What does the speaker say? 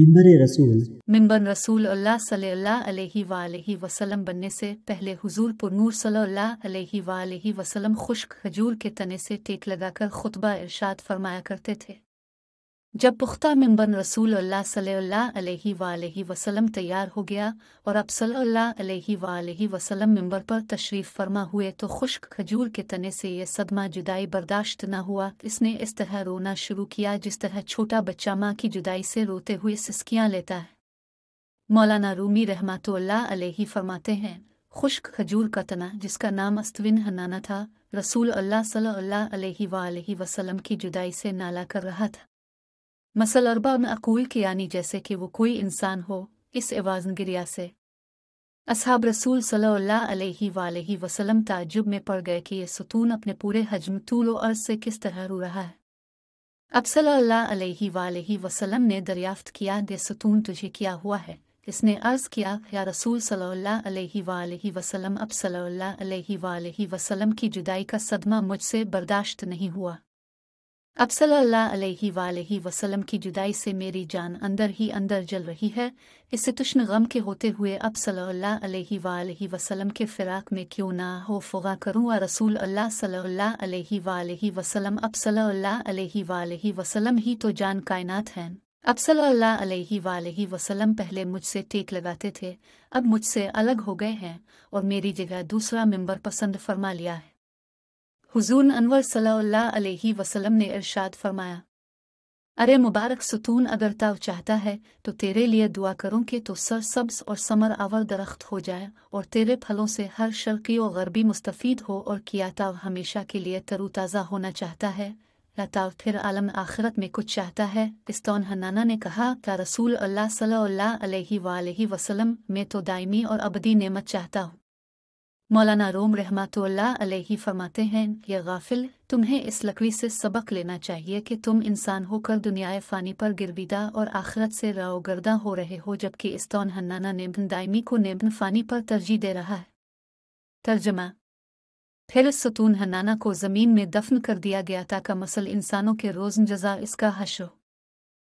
मिम्बरे रसूल मिम्बर रसूल अल्लाह सल्लल्लाहु अलैहि वालैहि वसल्लम बनने से पहले हुजूर पुरनूर सल्लल्लाहु अलैहि वालैहि वसल्लम खुश्क खजूर के तने से टेक लगाकर खुतबा इरशाद फरमाया करते थे जब पुख्ता मेम्बर रसूल वसल्लम तैयार हो गया और अब सल्लल्लाहु वसल्लम मिम्बर पर तशरीफ़ फरमा हुए तो खुश्क खजूर के तने से यह सदमा जुदाई बर्दाश्त न हुआ इसने इस तरह रोना शुरू किया जिस तरह छोटा बच्चा माँ की जुदाई से रोते हुए सिस्कियाँ लेता है मौलाना रूमी रहमत फरमाते हैं खुश्क खजूर का तना जिसका नाम अस्तविन हनाना था रसूल अल्लाह सल्लल्लाहु अलैहि वसल्लम की जुदाई से नाला कर रहा था अरबा में अकूल के यानी जैसे कि वो कोई इंसान हो इस एवाजनगिरिया से असहाब रसूल सल्लल्लाहु वसलम ताजुब में पड़ गए कि ये सतून अपने पूरे हजम तूल अर्ज से किस तरह रू रहा है अब सल्लल्लाहु वसलम ने दरियाफ्त किया दे सतून तुझे किया हुआ है इसने अर्ज किया या रसूल सल्लल्लाहु वसलम अब सल्लल्लाहु वसलम की जुदाई का सदमा मुझसे बर्दाश्त नहीं हुआ अब सल्लाह वसलम की जुदाई से मेरी जान अंदर ही अंदर जल रही है इससे तुष्ण गम के होते हुए अब सल्लाह वसलम के फिराक में क्यों ना हो फुगा करूँ और रसूल अल्लाह सल्लल्लाहु वसलम अब सल्लल्लाहु वसलम ही तो जान कायनात हैं अब सल्लल्लाहु वसलम पहले मुझसे टेक लगाते थे अब मुझसे अलग हो गए हैं और मेरी जगह दूसरा मेम्बर पसंद फरमा लिया है हुजूर अनवर अलैहि वसल्लम ने इरशाद फरमाया अरे मुबारक सुतून अगर ताव चाहता है तो तेरे लिए दुआ करूं कि तो सर सब्ज और समर आवर दरख्त हो जाए और तेरे फलों से हर शर्की और गरबी मुस्तफ़ीद हो और किया ताव हमेशा के लिए तरोताज़ा होना चाहता है लताव फिर आलम आखिरत में कुछ चाहता है इस्तौन हनाना ने कहा का रसूल अल्लाह सल्लल्लाहु अलैहि वसल्लम मैं तो दायमी और अबदी नेमत चाहता हूँ मौलाना रोम रहमत अलैही फरमाते हैं ये गाफिल तुम्हें इस लकड़ी से सबक लेना चाहिए कि तुम इंसान होकर दुनियाए फ़ानी पर गिरविदा और आखिरत से रावगर्दा हो रहे हो जबकि इस्तौन हन्नाना नेबन दायमी को नेबन फ़ानी पर तरजीह दे रहा है तर्जमा फिर सतून हन्नाना को ज़मीन में दफन कर दिया गया ताका मसल इंसानों के रोज़न जजा इसका हशो